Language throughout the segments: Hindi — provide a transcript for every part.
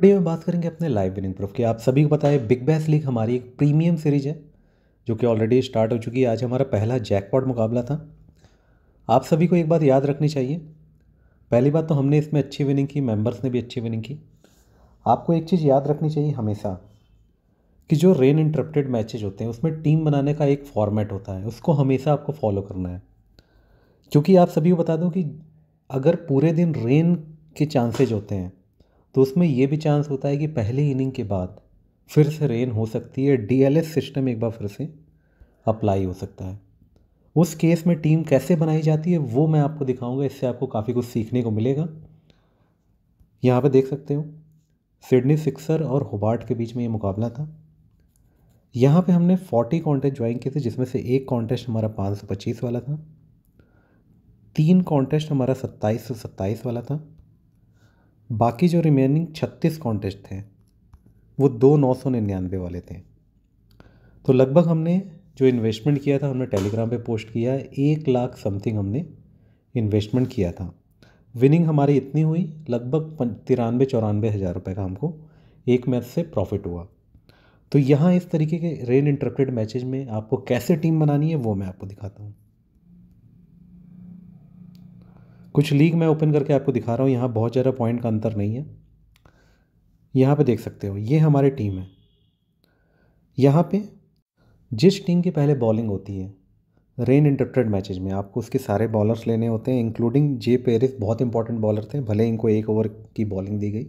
वीडियो में बात करेंगे अपने लाइव विनिंग प्रूफ की आप सभी को पता है बिग बैस लीग हमारी एक प्रीमियम सीरीज है जो कि ऑलरेडी स्टार्ट हो चुकी है आज हमारा पहला जैकपॉट मुकाबला था आप सभी को एक बात याद रखनी चाहिए पहली बात तो हमने इसमें अच्छी विनिंग की मेंबर्स ने भी अच्छी विनिंग की आपको एक चीज़ याद रखनी चाहिए हमेशा कि जो रेन इंटरप्टेड मैचेज होते हैं उसमें टीम बनाने का एक फॉर्मेट होता है उसको हमेशा आपको फॉलो करना है क्योंकि आप सभी को बता दूँ कि अगर पूरे दिन रेन के चांसेज होते हैं तो उसमें ये भी चांस होता है कि पहले इनिंग के बाद फिर से रेन हो सकती है डीएलएस सिस्टम एक बार फिर से अप्लाई हो सकता है उस केस में टीम कैसे बनाई जाती है वो मैं आपको दिखाऊंगा इससे आपको काफ़ी कुछ सीखने को मिलेगा यहाँ पर देख सकते हो सिडनी सिक्सर और होबार्ट के बीच में ये मुकाबला था यहाँ पे हमने 40 कॉन्टेस्ट ज्वाइन किए थे जिसमें से एक कॉन्टेस्ट हमारा 525 वाला था तीन कॉन्टेस्ट हमारा सत्ताईस वाला था बाकी जो रिमेनिंग छत्तीस कॉन्टेस्ट थे वो दो नौ सौ निन्यानवे वाले थे तो लगभग हमने जो इन्वेस्टमेंट किया था हमने टेलीग्राम पे पोस्ट किया एक लाख समथिंग हमने इन्वेस्टमेंट किया था विनिंग हमारी इतनी हुई लगभग तिरानवे चौरानवे हज़ार रुपये का हमको एक मैच से प्रॉफिट हुआ तो यहाँ इस तरीके के रेन इंटरप्टेड मैचेज में आपको कैसे टीम बनानी है वो मैं आपको दिखाता हूँ कुछ लीग मैं ओपन करके आपको दिखा रहा हूँ यहाँ बहुत ज़्यादा पॉइंट का अंतर नहीं है यहाँ पे देख सकते हो ये हमारी टीम है यहाँ पे जिस टीम की पहले बॉलिंग होती है रेन इंटरप्टेड मैचेज में आपको उसके सारे बॉलर्स लेने होते हैं इंक्लूडिंग जे पेरिस बहुत इंपॉर्टेंट बॉलर थे भले इनको एक ओवर की बॉलिंग दी गई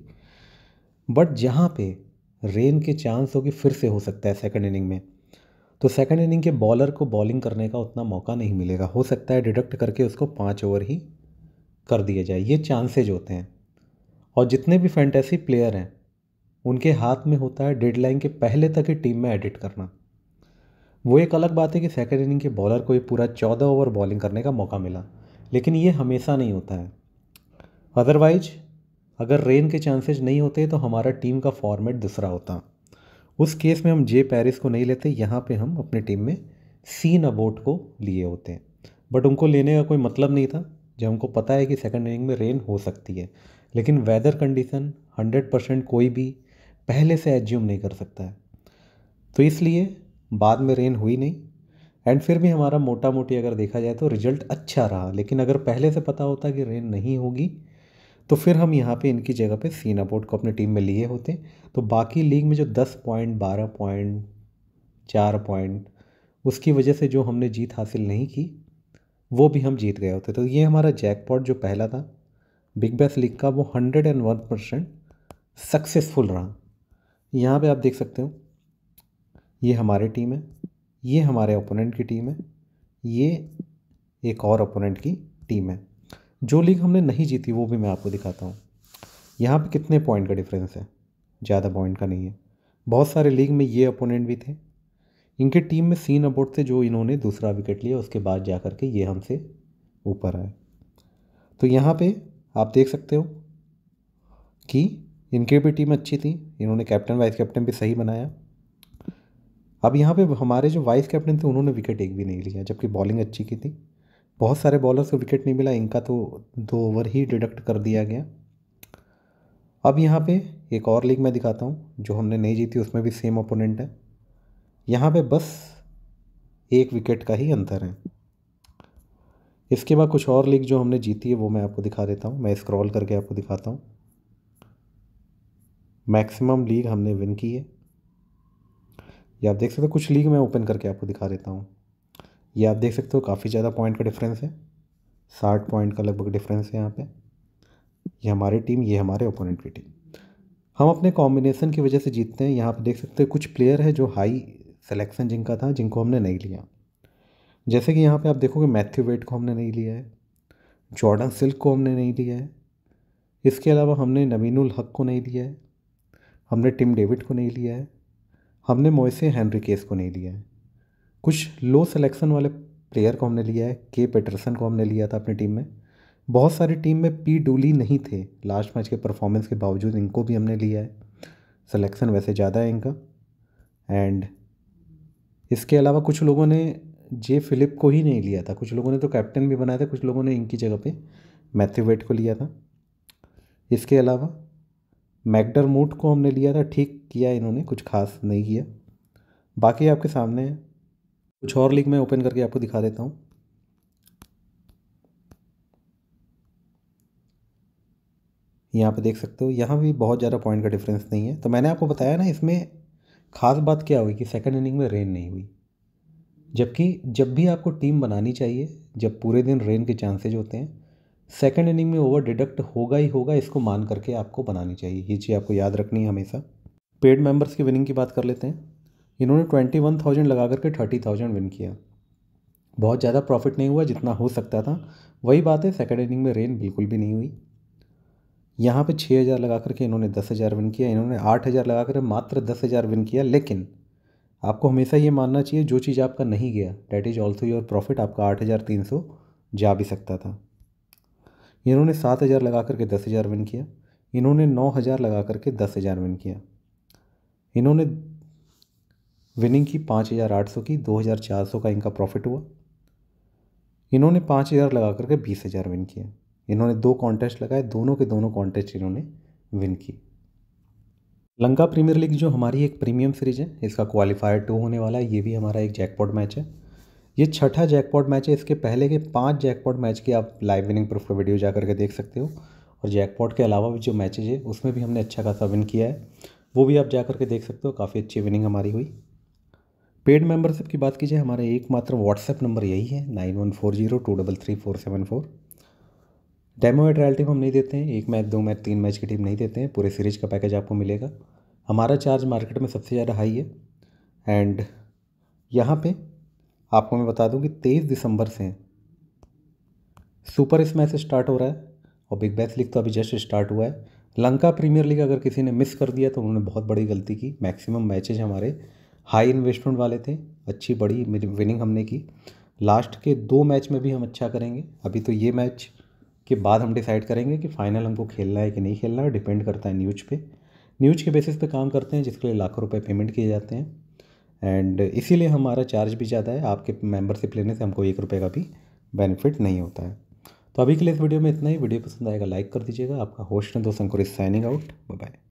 बट जहाँ पे रेन के चांस हो कि फिर से हो सकता है सेकेंड इनिंग में तो सेकेंड इनिंग के बॉलर को बॉलिंग करने का उतना मौका नहीं मिलेगा हो सकता है डिडक्ट करके उसको पाँच ओवर ही कर दिया जाए ये चांसेज होते हैं और जितने भी फैंटेसी प्लेयर हैं उनके हाथ में होता है डेडलाइन के पहले तक ही टीम में एडिट करना वो एक अलग बात है कि सेकेंड इनिंग के बॉलर को ही पूरा चौदह ओवर बॉलिंग करने का मौका मिला लेकिन ये हमेशा नहीं होता है अदरवाइज अगर रेन के चांसेज नहीं होते तो हमारा टीम का फॉर्मेट दूसरा होता उस केस में हम जे पेरिस को नहीं लेते यहाँ पे हम अपने टीम में सीन अबोट को लिए होते हैं बट उनको लेने का कोई मतलब नहीं था जब हमको पता है कि सेकेंड इनिंग में रेन हो सकती है लेकिन वेदर कंडीशन हंड्रेड परसेंट कोई भी पहले से एज्यूम नहीं कर सकता है तो इसलिए बाद में रेन हुई नहीं एंड फिर भी हमारा मोटा मोटी अगर देखा जाए तो रिजल्ट अच्छा रहा लेकिन अगर पहले से पता होता कि रेन नहीं होगी तो फिर हम यहाँ पे इनकी जगह पे सीनापोर्ट को अपने टीम में लिए होते तो बाकी लीग में जो दस पॉइंट बारह पॉइंट चार पॉइंट उसकी वजह से जो हमने जीत हासिल नहीं की वो भी हम जीत गए होते तो ये हमारा जैकपॉट जो पहला था बिग बैस लीग का वो hundred and one percent successful रहा यहाँ पे आप देख सकते हो ये हमारी टीम है ये हमारे ओपोनेंट की टीम है ये एक और ओपोनेंट की टीम है जो लीग हमने नहीं जीती वो भी मैं आपको दिखाता हूँ यहाँ पे कितने पॉइंट का डिफरेंस है ज़्यादा पॉइंट का नहीं है बहुत सारे लीग में ये अपोनेंट भी थे इनके टीम में सीन अबोट थे जो इन्होंने दूसरा विकेट लिया उसके बाद जा कर के ये हमसे ऊपर आए तो यहाँ पे आप देख सकते हो कि इनकी भी टीम अच्छी थी इन्होंने कैप्टन वाइस कैप्टन भी सही बनाया अब यहाँ पे हमारे जो वाइस कैप्टन थे उन्होंने विकेट एक भी नहीं लिया जबकि बॉलिंग अच्छी की थी बहुत सारे बॉलर्स को विकेट नहीं मिला इनका तो दो ओवर ही डिडक्ट कर दिया गया अब यहाँ पे एक और लीग मैं दिखाता हूँ जो हमने नहीं जीती उसमें भी सेम अपोनेंट है यहाँ पे बस एक विकेट का ही अंतर है इसके बाद कुछ और लीग जो हमने जीती है वो मैं आपको दिखा देता हूँ मैं स्क्रॉल करके आपको दिखाता हूँ मैक्सिमम लीग हमने विन की है ये आप देख सकते हो कुछ लीग मैं ओपन करके आपको दिखा देता हूँ ये आप देख सकते हो काफ़ी ज़्यादा पॉइंट का डिफरेंस है साठ पॉइंट का लगभग डिफरेंस है यहाँ पे ये हमारी टीम ये हमारे ओपोनेंट की टीम हम अपने कॉम्बिनेसन की वजह से जीतते हैं यहाँ पे देख सकते हैं कुछ प्लेयर है जो हाई सिलेक्शन जिनका था जिनको हमने नहीं लिया जैसे कि यहाँ पे आप देखोगे मैथ्यू वेट को हमने नहीं लिया है जॉर्डन सिल्क को हमने नहीं लिया है इसके अलावा हमने नवीनुल हक को नहीं लिया है हमने टिम डेविड को नहीं लिया है हमने मोयसे हैंनरी केस को नहीं लिया है कुछ लो सिलेक्शन वाले प्लेयर को हमने लिया है के पेटरसन को हमने लिया था अपनी टीम में बहुत सारी टीम में पी डूली नहीं थे लास्ट मैच के परफॉर्मेंस के बावजूद इनको भी हमने लिया है सिलेक्शन वैसे ज़्यादा है इनका एंड इसके अलावा कुछ लोगों ने जे फिलिप को ही नहीं लिया था कुछ लोगों ने तो कैप्टन भी बनाया था कुछ लोगों ने इनकी जगह पे मैथ्यू वेट को लिया था इसके अलावा मैकडर मूट को हमने लिया था ठीक किया इन्होंने कुछ खास नहीं किया बाकी आपके सामने कुछ और लीग मैं ओपन करके आपको दिखा देता हूँ यहाँ पे देख सकते हो यहाँ भी बहुत ज़्यादा पॉइंट का डिफरेंस नहीं है तो मैंने आपको बताया ना इसमें ख़ास बात क्या हुई कि सेकेंड इनिंग में रेन नहीं हुई जबकि जब भी आपको टीम बनानी चाहिए जब पूरे दिन रेन के चांसेज होते हैं सेकेंड इनिंग में ओवर डिडक्ट होगा ही होगा इसको मान करके आपको बनानी चाहिए ये चीज़ आपको याद रखनी है हमेशा पेड मेंबर्स की विनिंग की बात कर लेते हैं इन्होंने ट्वेंटी वन थाउजेंड लगा करके थर्टी थाउजेंड विन किया बहुत ज़्यादा प्रॉफिट नहीं हुआ जितना हो सकता था वही बात है सेकेंड इनिंग में रेन बिल्कुल भी नहीं हुई यहाँ पे छः हज़ार लगा करके इन्होंने दस हज़ार विन किया इन्होंने आठ हज़ार लगा कर मात्र दस हज़ार विन किया लेकिन आपको हमेशा ये मानना चाहिए जो चीज़ आपका नहीं गया that is also your profit आपका आठ हज़ार तीन सौ जा भी सकता था इन्होंने सात हज़ार लगा करके दस हज़ार विन किया इन्होंने नौ हज़ार लगा करके दस हज़ार विन किया इन्होंने विनिंग की पाँच हज़ार आठ सौ की दो हज़ार चार सौ का इनका प्रॉफिट हुआ इन्होंने पाँच हज़ार लगा करके बीस हज़ार विन किया इन्होंने दो कॉन्टेस्ट लगाए दोनों के दोनों कॉन्टेस्ट इन्होंने विन की लंका प्रीमियर लीग जो हमारी एक प्रीमियम सीरीज है इसका क्वालिफायर टू होने वाला है ये भी हमारा एक जैकपॉट मैच है ये छठा जैकपॉट मैच है इसके पहले के पांच जैकपॉट मैच की आप लाइव विनिंग प्रूफ का वीडियो जा के देख सकते हो और जैकपॉट के अलावा भी जो मैचेज है उसमें भी हमने अच्छा खासा विन किया है वो भी आप जाकर के देख सकते हो काफ़ी अच्छी विनिंग हमारी हुई पेड मेंबरशिप की बात की जाए हमारा एकमात्र व्हाट्सएप नंबर यही है nine one four zero two double three four seven four demo या ट्रायल टीम हम नहीं देते हैं एक मैच दो मैच तीन मैच की टीम नहीं देते हैं पूरे सीरीज का पैकेज आपको मिलेगा हमारा चार्ज मार्केट में सबसे ज़्यादा हाई है एंड यहाँ पे आपको मैं बता दूँ कि तेईस दिसंबर से सुपर स्मैश स्टार्ट हो रहा है और बिग बैस लीग तो अभी जस्ट स्टार्ट हुआ है लंका प्रीमियर लीग अगर किसी ने मिस कर दिया तो उन्होंने बहुत बड़ी गलती की मैक्सिमम मैचेज हमारे हाई इन्वेस्टमेंट वाले थे अच्छी बड़ी विनिंग हमने की लास्ट के दो मैच में भी हम अच्छा करेंगे अभी तो ये मैच के बाद हम डिसाइड करेंगे कि फ़ाइनल हमको खेलना है कि नहीं खेलना है डिपेंड करता है न्यूज पे न्यूज के बेसिस पे काम करते हैं जिसके लिए लाखों रुपए पेमेंट किए जाते हैं एंड इसीलिए हमारा चार्ज भी ज़्यादा है आपके मेंबरशिप लेने से हमको एक रुपये का भी बेनिफिट नहीं होता है तो अभी के लिए इस वीडियो में इतना ही वीडियो पसंद आएगा लाइक कर दीजिएगा आपका होस्ट है दोस्त अंकुर साइनिंग आउट बाय